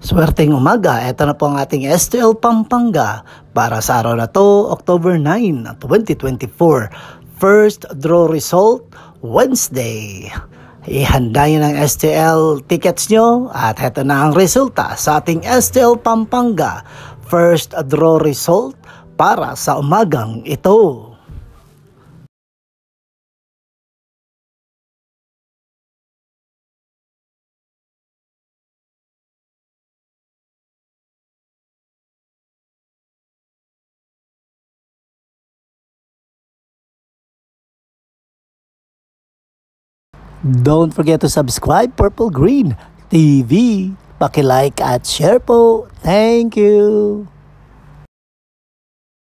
Swerteng umaga, ito na po ang ating STL Pampanga para sa araw na to, October 9, 2024. First draw result, Wednesday. Ihanda nyo ng STL tickets nyo at ito na ang resulta sa ating STL Pampanga. First draw result para sa umagang ito. Don't forget to subscribe Purple Green TV. Paki-like at share po. Thank you.